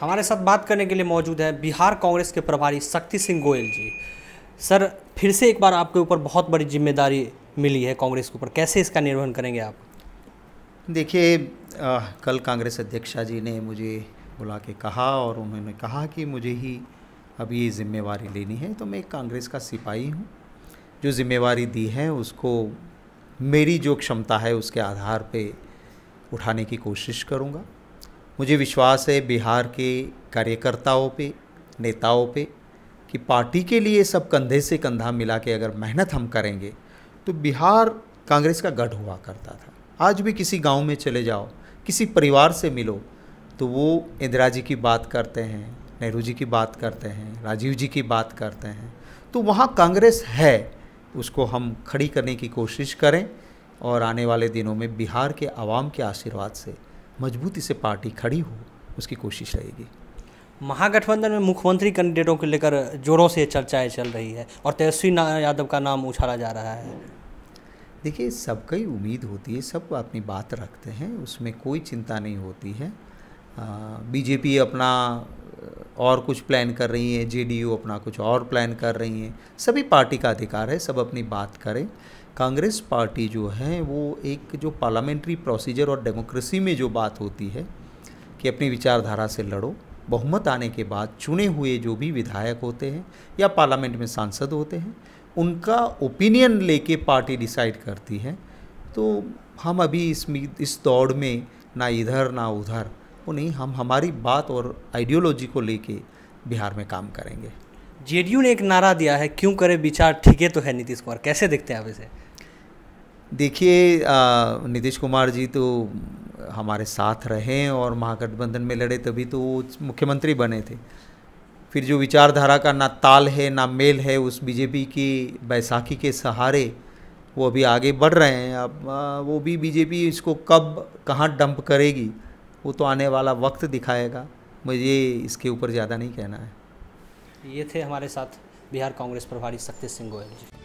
हमारे साथ बात करने के लिए मौजूद है बिहार कांग्रेस के प्रभारी शक्ति सिंह गोयल जी सर फिर से एक बार आपके ऊपर बहुत बड़ी जिम्मेदारी मिली है कांग्रेस के ऊपर कैसे इसका निर्वहन करेंगे आप देखिए कल कांग्रेस अध्यक्षा जी ने मुझे बुला के कहा और उन्होंने कहा कि मुझे ही अब ये जिम्मेवारी लेनी है तो मैं कांग्रेस का सिपाही हूँ जो जिम्मेवारी दी है उसको मेरी जो क्षमता है उसके आधार पे उठाने की कोशिश करूँगा मुझे विश्वास है बिहार के कार्यकर्ताओं पे नेताओं पे कि पार्टी के लिए सब कंधे से कंधा मिला के अगर मेहनत हम करेंगे तो बिहार कांग्रेस का गढ़ हुआ करता था आज भी किसी गांव में चले जाओ किसी परिवार से मिलो तो वो इंदिरा जी की बात करते हैं नेहरू जी की बात करते हैं राजीव जी की बात करते हैं तो वहाँ कांग्रेस है उसको हम खड़ी करने की कोशिश करें और आने वाले दिनों में बिहार के आवाम के आशीर्वाद से मजबूती से पार्टी खड़ी हो उसकी कोशिश रहेगी महागठबंधन में मुख्यमंत्री कैंडिडेटों को लेकर जोरों से चर्चाएं चल रही है और तेजस्वी यादव का नाम उछाला जा रहा है देखिए सबका ही उम्मीद होती है सब अपनी बात रखते हैं उसमें कोई चिंता नहीं होती है बीजेपी अपना और कुछ प्लान कर रही हैं जे अपना कुछ और प्लान कर रही हैं सभी पार्टी का अधिकार है सब अपनी बात करें कांग्रेस पार्टी जो है वो एक जो पार्लियामेंट्री प्रोसीजर और डेमोक्रेसी में जो बात होती है कि अपनी विचारधारा से लड़ो बहुमत आने के बाद चुने हुए जो भी विधायक होते हैं या पार्लियामेंट में सांसद होते हैं उनका ओपिनियन लेके पार्टी डिसाइड करती है तो हम अभी इस इस दौड़ में ना इधर ना उधर वो नहीं हम हमारी बात और आइडियोलॉजी को लेके बिहार में काम करेंगे जेडीयू ने एक नारा दिया है क्यों करे विचार ठीके तो है नीतीश कुमार कैसे देखते हैं आप इसे देखिए नीतीश कुमार जी तो हमारे साथ रहे और महागठबंधन में लड़े तभी तो वो मुख्यमंत्री बने थे फिर जो विचारधारा का ना ताल है ना मेल है उस बीजेपी की बैसाखी के सहारे वो अभी आगे बढ़ रहे हैं अब वो भी बीजेपी इसको कब कहाँ डंप करेगी वो तो आने वाला वक्त दिखाएगा मुझे इसके ऊपर ज़्यादा नहीं कहना है ये थे हमारे साथ बिहार कांग्रेस प्रभारी सत्य सिंह गोयल जी